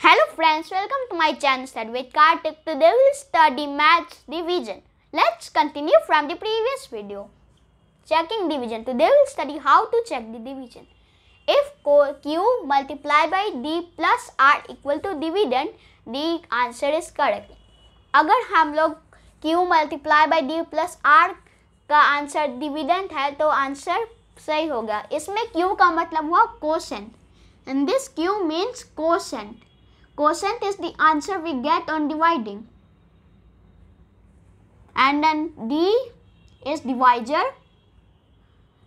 Hello friends, welcome to my channel Study with Kartik. Today we will study Maths Division. Let's continue from the previous video. Checking division. Today we will study how to check the division. If Q multiplied by D plus R equal to dividend, the answer is correct. अगर हम लोग Q multiply by D plus R का answer dividend है तो answer सही होगा इसमें Q का मतलब हुआ quotient. And this Q means quotient. Quotient is the answer we get on dividing. And then D is divisor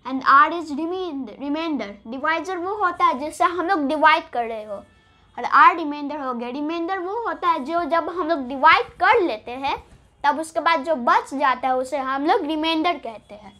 and R is remainder divisor वो होता है जिससे हम लोग डिवाइड कर रहे हो और आर रिमाइंडर हो गया रिमाइंडर वो होता है जो जब हम लोग डिवाइड कर लेते हैं तब उसके बाद जो बच जाता है उसे हम लोग रिमाइंडर कहते हैं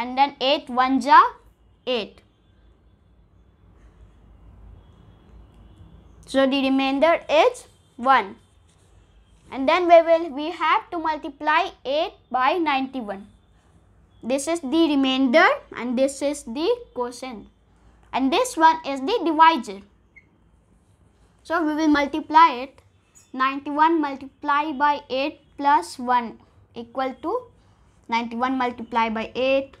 and then 8 1 ja 8. So the remainder is 1 and then we will we have to multiply 8 by 91 this is the remainder and this is the quotient and this one is the divisor so we will multiply it 91 multiply by 8 plus 1 equal to 91 multiply by 8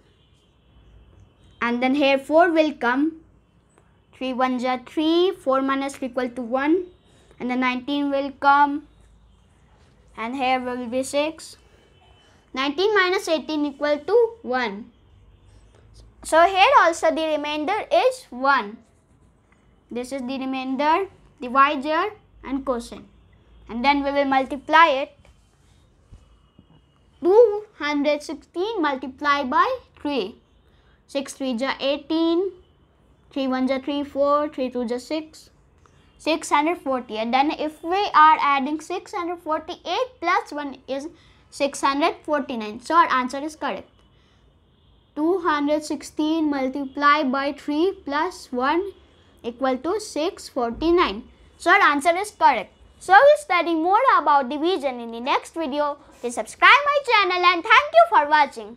and then here 4 will come 3 one are 3 4 minus 3 equal to 1 and then 19 will come and here will be 6 19 minus 18 equal to 1 so here also the remainder is 1 this is the remainder divisor and quotient and then we will multiply it 216 multiplied by 3 6 3 ja 18, 3 1 ja 3 4, 3 2 ja 6, 640. And then if we are adding 648 plus 1 is 649. So our answer is correct. 216 multiplied by 3 plus 1 equal to 649. So our answer is correct. So we'll study more about division in the next video. Please subscribe my channel and thank you for watching.